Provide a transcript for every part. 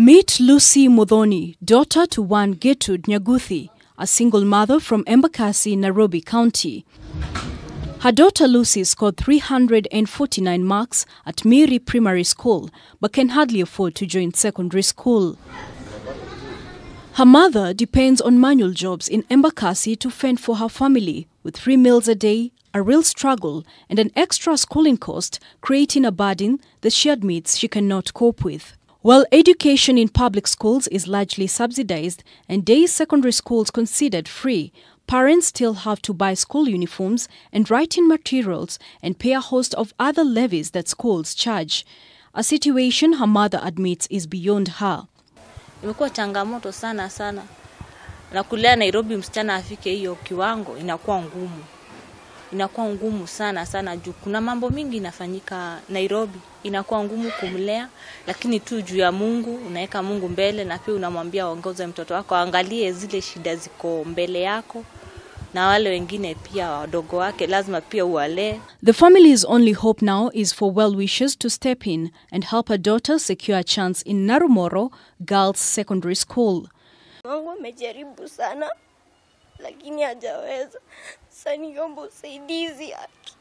Meet Lucy Mudoni, daughter to one Getud Nyaguthi, a single mother from Embakasi, Nairobi County. Her daughter Lucy scored 349 marks at Miri Primary School but can hardly afford to join secondary school. Her mother depends on manual jobs in Embakasi to fend for her family with three meals a day, a real struggle, and an extra schooling cost, creating a burden that she admits she cannot cope with. While education in public schools is largely subsidized and day secondary schools considered free, parents still have to buy school uniforms and writing materials and pay a host of other levies that schools charge, a situation her mother admits is beyond her. Imekuwa changamoto sana sana na kulea Nairobi, msichana afike hiyo kiwango inakuwa ngumu inakuwa ngumu sana sana juu kuna mambo mingi inafanyika Nairobi, inakuwa ngumu kumlea, lakini tu juu ya Mungu, unaweka Mungu mbele na pia unamwambia ongoze mtoto wako, angalie zile shida ziko mbele yako na wale wengine pia wadogo wake lazima pia uwalee. The family's only hope now is for well wishes to step in and help her daughter secure a chance in Narumoro Girls Secondary School. Mungu amejaribu sana lakini hajaweza. Sasa niomba usaidizi yake.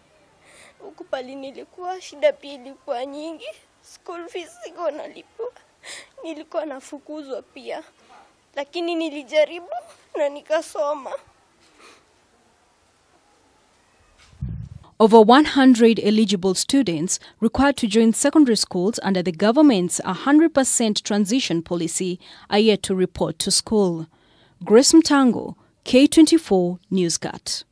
Huku pale nilikuwa shida pia ilikuwa nyingi, school fees siko nalipwa, nilikuwa nafukuzwa pia, lakini nilijaribu na nikasoma. Over 100 eligible students required to join secondary schools under the government's 100% transition policy are yet to report to school. Grace Mtango, K24 Newscut.